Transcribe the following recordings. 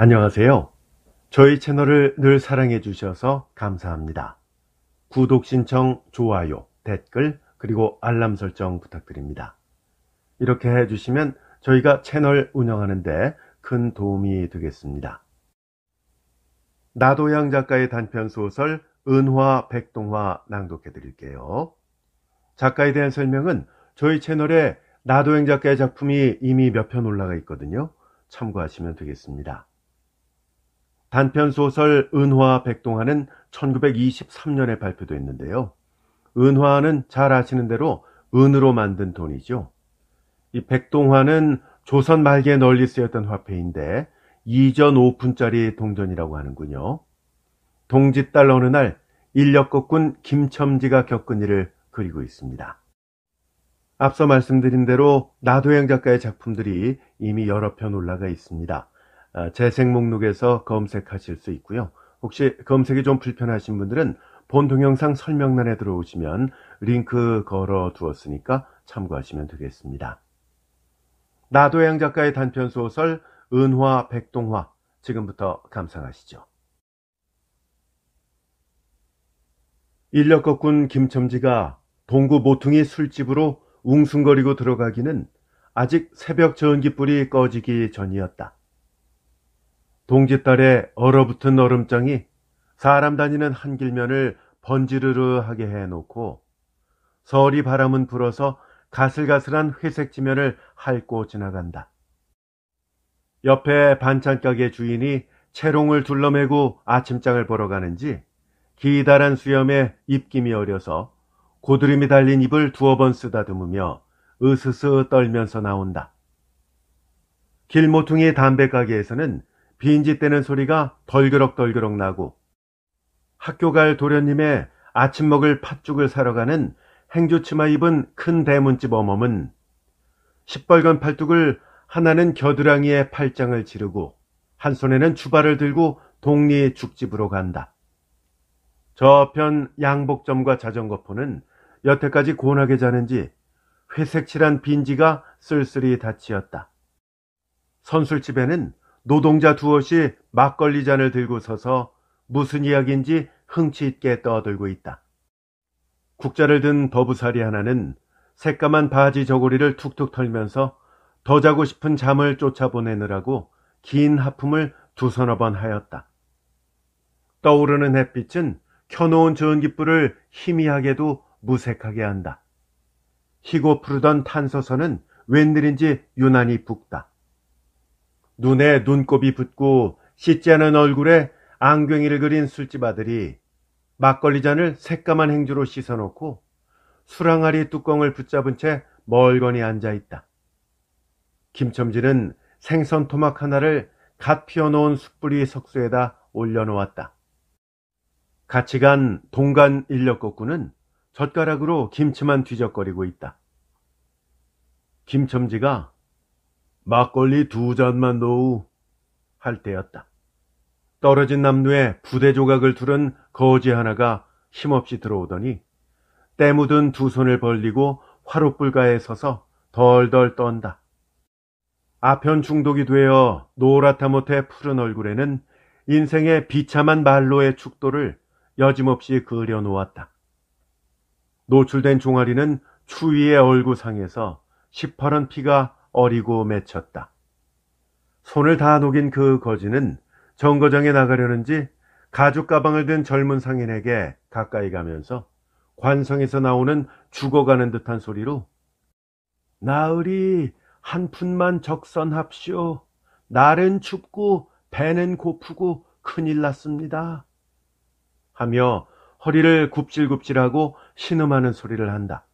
안녕하세요. 저희 채널을 늘 사랑해 주셔서 감사합니다. 구독 신청, 좋아요, 댓글, 그리고 알람 설정 부탁드립니다. 이렇게 해주시면 저희가 채널 운영하는데 큰 도움이 되겠습니다. 나도양 작가의 단편 소설 은화 백동화 낭독해 드릴게요. 작가에 대한 설명은 저희 채널에 나도양 작가의 작품이 이미 몇 편 올라가 있거든요. 참고하시면 되겠습니다. 단편소설 은화 백동화는 1923년에 발표됐는데요. 은화는 잘 아시는 대로 은으로 만든 돈이죠. 이 백동화는 조선 말기에 널리 쓰였던 화폐인데 이전 5푼짜리 동전이라고 하는군요. 동짓달 어느 날 인력거꾼 김첨지가 겪은 일을 그리고 있습니다. 앞서 말씀드린 대로 나도영 작가의 작품들이 이미 여러 편 올라가 있습니다. 재생 아, 목록에서 검색하실 수 있고요. 혹시 검색이 좀 불편하신 분들은 본 동영상 설명란에 들어오시면 링크 걸어 두었으니까 참고하시면 되겠습니다. 나도양 작가의 단편 소설 은화 백동화 지금부터 감상하시죠. 인력거꾼 김첨지가 동구 모퉁이 술집으로 웅숭거리고 들어가기는 아직 새벽 전기불이 꺼지기 전이었다. 동짓달에 얼어붙은 얼음장이 사람 다니는 한길면을 번지르르하게 해놓고 서리 바람은 불어서 가슬가슬한 회색 지면을 핥고 지나간다. 옆에 반찬가게 주인이 채롱을 둘러매고 아침장을 보러 가는지 기다란 수염에 입김이 어려서 고드름이 달린 입을 두어 번 쓰다듬으며 으스스 떨면서 나온다. 길모퉁이 담배가게에서는 빈지 떼는 소리가 덜그럭덜그럭 나고 학교 갈 도련님의 아침 먹을 팥죽을 사러 가는 행주치마 입은 큰 대문집 어멈은 시뻘건 팔뚝을 하나는 겨드랑이에 팔짱을 지르고 한 손에는 주발을 들고 동리 죽집으로 간다. 저편 양복점과 자전거포는 여태까지 고운하게 자는지 회색칠한 빈지가 쓸쓸히 다치었다 선술집에는 노동자 두엇이 막걸리 잔을 들고 서서 무슨 이야기인지 흥치 있게 떠들고 있다. 국자를 든 더부살이 하나는 새까만 바지 저고리를 툭툭 털면서 더 자고 싶은 잠을 쫓아보내느라고 긴 하품을 두서너 번 하였다. 떠오르는 햇빛은 켜놓은 전기불을 희미하게도 무색하게 한다. 희고 푸르던 탄소선은 웬일인지 유난히 붓다. 눈에 눈곱이 붙고 씻지 않은 얼굴에 안경이를 그린 술집 아들이 막걸리 잔을 새까만 행주로 씻어놓고 수랑아리 뚜껑을 붙잡은 채멀건히 앉아있다. 김첨지는 생선 토막 하나를 갓 피워놓은 숯불이 석수에다 올려놓았다. 같이 간 동간 인력거꾸는 젓가락으로 김치만 뒤적거리고 있다. 김첨지가 막걸리 두 잔만 놓으 할 때였다. 떨어진 남루에 부대 조각을 두른 거지 하나가 힘없이 들어오더니 때묻은 두 손을 벌리고 화롯불가에 서서 덜덜 떤다. 아편 중독이 되어 노랗다못해 푸른 얼굴에는 인생의 비참한 말로의 축도를 여짐없이 그려놓았다. 노출된 종아리는 추위의 얼굴상에서 시퍼런 피가 어리고 맺혔다. 손을 다 녹인 그 거지는 정거장에 나가려는지 가죽 가방을 든 젊은 상인에게 가까이 가면서 관성에서 나오는 죽어가는 듯한 소리로 나으리 한 푼만 적선합시오. 날은 춥고 배는 고프고 큰일 났습니다. 하며 허리를 굽질굽질하고 신음하는 소리를 한다.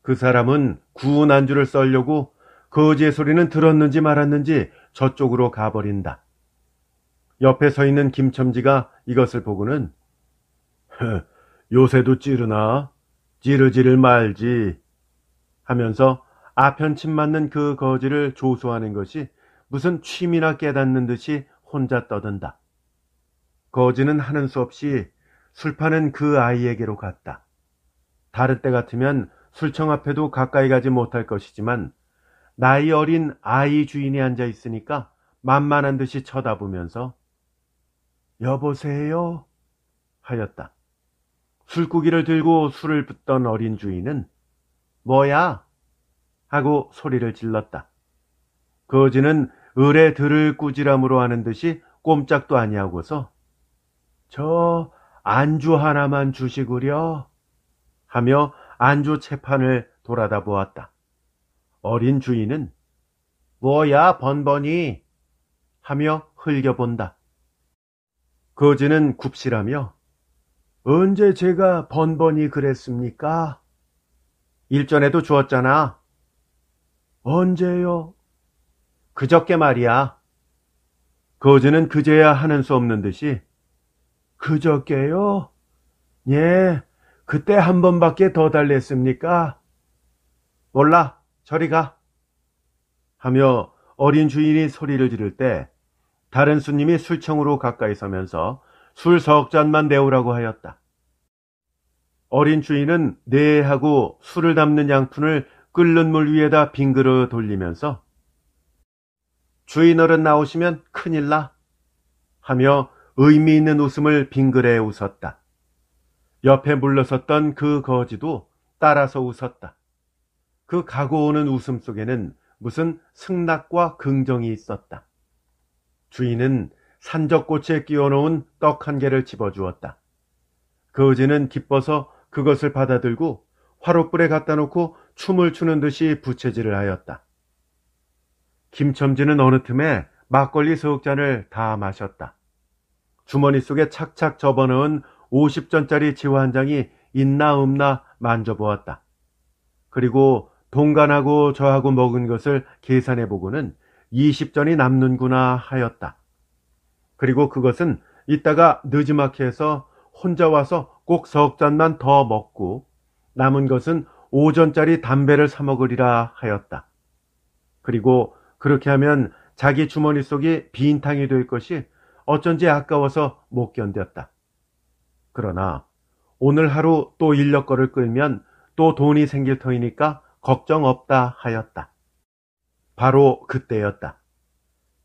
그 사람은 구운 안주를 썰려고 거지의 소리는 들었는지 말았는지 저쪽으로 가버린다. 옆에 서 있는 김첨지가 이것을 보고는 요새도 찌르나? 찌르지를 말지. 하면서 아편침 맞는 그 거지를 조소하는 것이 무슨 취미나 깨닫는 듯이 혼자 떠든다. 거지는 하는 수 없이 술 파는 그 아이에게로 갔다. 다른 때 같으면 술청 앞에도 가까이 가지 못할 것이지만 나이 어린 아이 주인이 앉아 있으니까 만만한 듯이 쳐다보면서 여보세요 하였다. 술고기를 들고 술을 붓던 어린 주인은 뭐야 하고 소리를 질렀다. 거지는 을에 들을 꾸지람으로 하는 듯이 꼼짝도 아니하고서 저 안주 하나만 주시구려 하며 안주 채판을 돌아다 보았다. 어린 주인은 뭐야 번번이 하며 흘겨본다. 거지는 굽실하며 언제 제가 번번이 그랬습니까? 일전에도 주었잖아. 언제요? 그저께 말이야. 거지는 그제야 하는 수 없는 듯이 그저께요? 예, 그때 한 번밖에 더 달랬습니까? 몰라. 저리 가! 하며 어린 주인이 소리를 지를 때 다른 손님이 술청으로 가까이 서면서 술 석 잔만 내오라고 하였다. 어린 주인은 네 하고 술을 담는 양푼을 끓는 물 위에다 빙그르 돌리면서 주인 어른 나오시면 큰일 나 하며 의미 있는 웃음을 빙그레 웃었다. 옆에 물러섰던 그 거지도 따라서 웃었다. 그 가고오는 웃음 속에는 무슨 승낙과 긍정이 있었다. 주인은 산적꽃에 끼워놓은 떡 한 개를 집어주었다. 그어지는 기뻐서 그것을 받아들고 화롯불에 갖다 놓고 춤을 추는 듯이 부채질을 하였다. 김첨지는 어느 틈에 막걸리 소흑잔을 다 마셨다. 주머니 속에 착착 접어넣은 50전짜리 지화 한 장이 있나 없나 만져보았다. 그리고 동간하고 저하고 먹은 것을 계산해 보고는 20전이 남는구나 하였다. 그리고 그것은 이따가 느지마켓에서 혼자 와서 꼭석 잔만 더 먹고 남은 것은 5전짜리 담배를 사 먹으리라 하였다. 그리고 그렇게 하면 자기 주머니 속이 빈탕이 될 것이 어쩐지 아까워서 못 견뎠다. 그러나 오늘 하루 또 인력거를 끌면 또 돈이 생길 터이니까 걱정 없다 하였다. 바로 그때였다.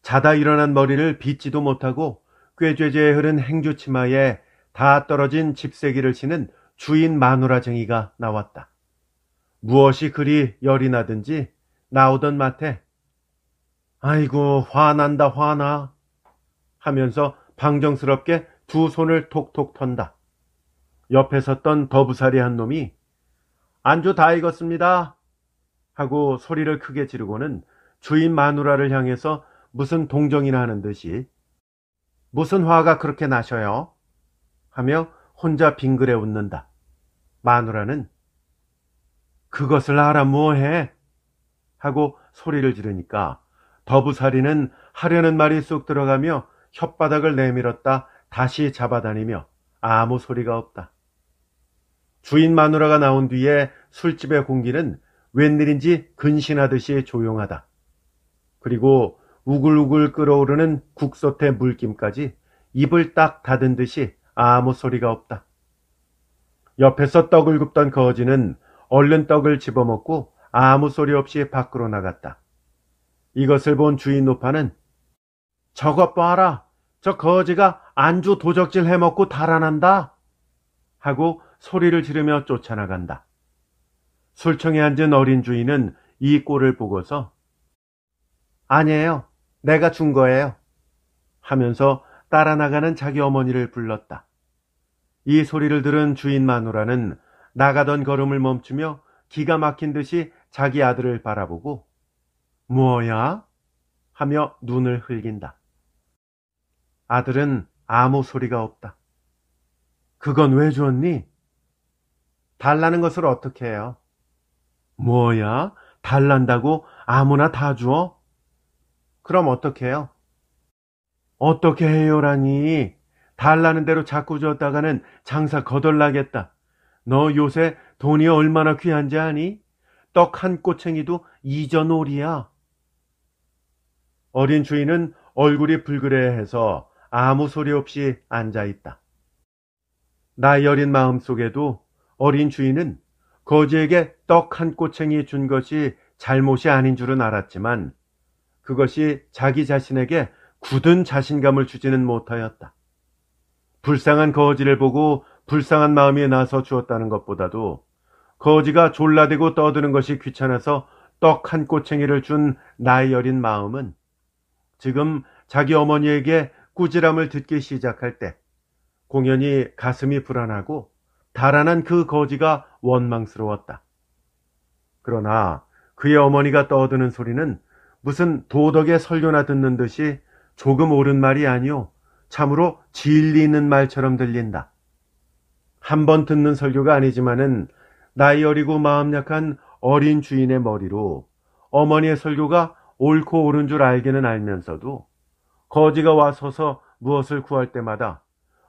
자다 일어난 머리를 빗지도 못하고 꾀죄죄 에 흐른 행주 치마에 다 떨어진 집세기를 치는 주인 마누라쟁이가 나왔다. 무엇이 그리 열이 나든지 나오던 마태 아이고 화난다 화나 하면서 방정스럽게 두 손을 톡톡 턴다. 옆에 섰던 더부살이 한 놈이 안주 다 익었습니다. 하고 소리를 크게 지르고는 주인 마누라를 향해서 무슨 동정이나 하는 듯이 무슨 화가 그렇게 나셔요? 하며 혼자 빙그레 웃는다. 마누라는 그것을 알아 뭐해? 하고 소리를 지르니까 더부살이는 하려는 말이 쑥 들어가며 혓바닥을 내밀었다 다시 잡아다니며 아무 소리가 없다. 주인 마누라가 나온 뒤에 술집의 공기는 웬일인지 근신하듯이 조용하다. 그리고 우글우글 끓어오르는 국솥의 물김까지 입을 딱 닫은 듯이 아무 소리가 없다. 옆에서 떡을 굽던 거지는 얼른 떡을 집어먹고 아무 소리 없이 밖으로 나갔다. 이것을 본 주인 노파는 저것 봐라. 저 거지가 안주 도적질 해먹고 달아난다. 하고 소리를 지르며 쫓아나간다. 술청에 앉은 어린 주인은 이 꼴을 보고서 아니에요. 내가 준 거예요. 하면서 따라 나가는 자기 어머니를 불렀다. 이 소리를 들은 주인 마누라는 나가던 걸음을 멈추며 기가 막힌 듯이 자기 아들을 바라보고 뭐야? 하며 눈을 흘긴다. 아들은 아무 소리가 없다. 그건 왜 주었니? 달라는 것을 어떻게 해요? 뭐야? 달란다고 아무나 다 주어? 그럼 어떻게 해요? 어떻게 해요라니? 달라는 대로 자꾸 줬다가는 장사 거덜나겠다. 너 요새 돈이 얼마나 귀한지 아니? 떡 한 꼬챙이도 이전오리야. 어린 주인은 얼굴이 불그레해서 아무 소리 없이 앉아있다. 나이 어린 마음 속에도 어린 주인은 거지에게 떡 한 꼬챙이 준 것이 잘못이 아닌 줄은 알았지만 그것이 자기 자신에게 굳은 자신감을 주지는 못하였다. 불쌍한 거지를 보고 불쌍한 마음이 나서 주었다는 것보다도 거지가 졸라대고 떠드는 것이 귀찮아서 떡 한 꼬챙이를 준나이 어린 마음은 지금 자기 어머니에게 꾸지람을 듣기 시작할 때 공연히 가슴이 불안하고 달아난 그 거지가 원망스러웠다. 그러나 그의 어머니가 떠드는 소리는 무슨 도덕의 설교나 듣는 듯이 조금 옳은 말이 아니오. 참으로 진리 있는 말처럼 들린다. 한 번 듣는 설교가 아니지만은 나이 어리고 마음 약한 어린 주인의 머리로 어머니의 설교가 옳고 옳은 줄 알기는 알면서도 거지가 와서서 무엇을 구할 때마다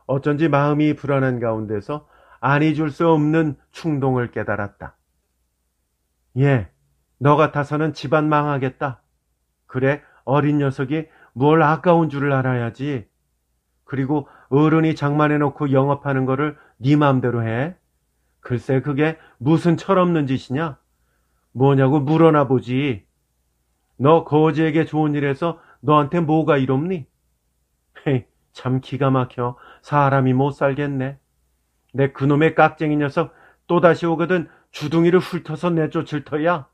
어쩐지 마음이 불안한 가운데서 아니 줄 수 없는 충동을 깨달았다. 예, 너 같아서는 집안 망하겠다. 그래, 어린 녀석이 뭘 아까운 줄을 알아야지. 그리고 어른이 장만해놓고 영업하는 거를 네 맘대로 해. 글쎄 그게 무슨 철없는 짓이냐? 뭐냐고 물어나 보지. 너 거지에게 좋은 일해서 너한테 뭐가 이롭니? 헤이, 참 기가 막혀. 사람이 못 살겠네. 내 그놈의 깍쟁이 녀석 또다시 오거든 주둥이를 훑어서 내쫓을 터야.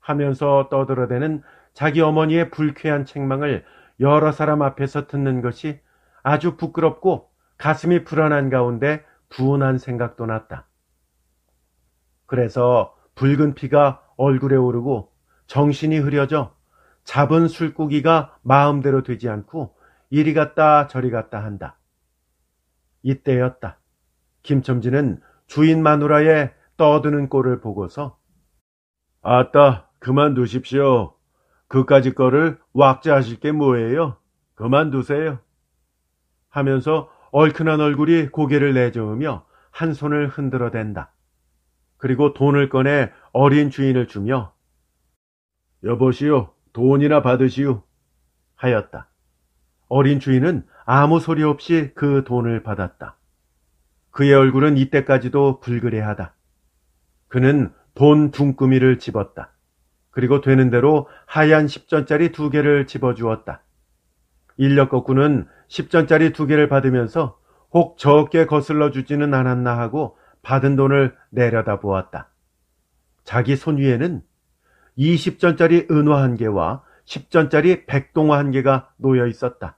하면서 떠들어대는 자기 어머니의 불쾌한 책망을 여러 사람 앞에서 듣는 것이 아주 부끄럽고 가슴이 불안한 가운데 부운한 생각도 났다. 그래서 붉은 피가 얼굴에 오르고 정신이 흐려져 잡은 술고기가 마음대로 되지 않고 이리 갔다 저리 갔다 한다. 이때였다. 김첨지는 주인 마누라의 떠드는 꼴을 보고서 아따 그만두십시오. 그까지 거를 왁자하실 게 뭐예요? 그만두세요. 하면서 얼큰한 얼굴이 고개를 내저으며 한 손을 흔들어댄다. 그리고 돈을 꺼내 어린 주인을 주며 여보시오 돈이나 받으시오 하였다. 어린 주인은 아무 소리 없이 그 돈을 받았다. 그의 얼굴은 이때까지도 불그레하다. 그는 돈 둥꾸미를 집었다. 그리고 되는 대로 하얀 10전짜리 두 개를 집어주었다. 인력 거꾸는 10전짜리 두 개를 받으면서 혹 적게 거슬러 주지는 않았나 하고 받은 돈을 내려다 보았다. 자기 손 위에는 20전짜리 은화 한 개와 10전짜리 백동화 한 개가 놓여 있었다.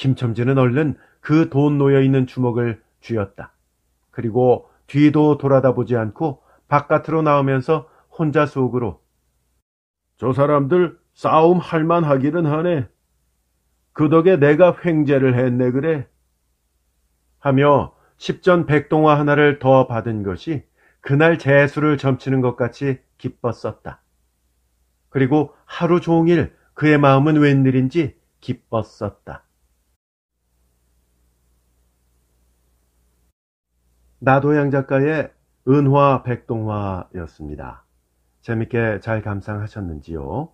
김첨지는 얼른 그 돈 놓여있는 주먹을 쥐었다. 그리고 뒤도 돌아다보지 않고 바깥으로 나오면서 혼자 속으로 저 사람들 싸움 할만 하기는 하네. 그 덕에 내가 횡재를 했네 그래. 하며 10전 백동화 하나를 더 받은 것이 그날 재수를 점치는 것 같이 기뻤었다. 그리고 하루 종일 그의 마음은 웬일인지 기뻤었다. 나도양 작가의 은화 백동화였습니다. 재밌게 잘 감상하셨는지요?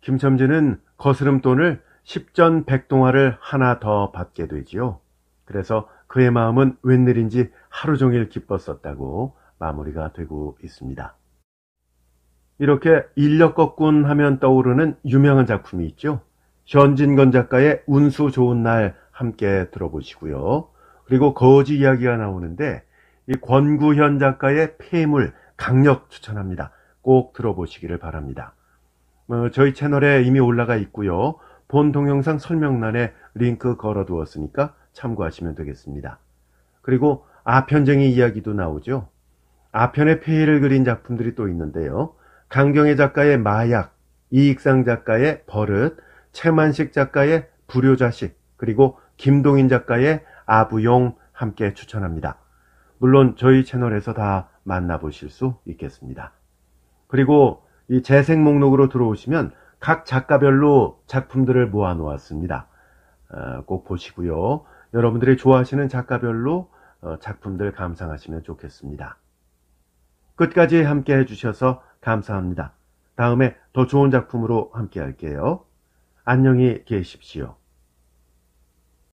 김첨지는 거스름 돈을 10전 백동화를 하나 더 받게 되지요. 그래서 그의 마음은 웬일인지 하루 종일 기뻤었다고 마무리가 되고 있습니다. 이렇게 인력거꾼 하면 떠오르는 유명한 작품이 있죠. 현진건 작가의 운수 좋은 날 함께 들어보시고요. 그리고 거지 이야기가 나오는데 이 권구현 작가의 폐물 강력 추천합니다. 꼭 들어보시기를 바랍니다. 어, 저희 채널에 이미 올라가 있고요. 본 동영상 설명란에 링크 걸어두었으니까 참고하시면 되겠습니다. 그리고 아편쟁이 이야기도 나오죠. 아편의 폐해를 그린 작품들이 또 있는데요. 강경혜 작가의 마약, 이익상 작가의 버릇, 최만식 작가의 불효자식, 그리고 김동인 작가의 아부용 함께 추천합니다. 물론 저희 채널에서 다 만나보실 수 있겠습니다. 그리고 이 재생 목록으로 들어오시면 각 작가별로 작품들을 모아 놓았습니다. 어, 꼭 보시고요. 여러분들이 좋아하시는 작가별로 어, 작품들 감상하시면 좋겠습니다. 끝까지 함께 해주셔서 감사합니다. 다음에 더 좋은 작품으로 함께 할게요. 안녕히 계십시오.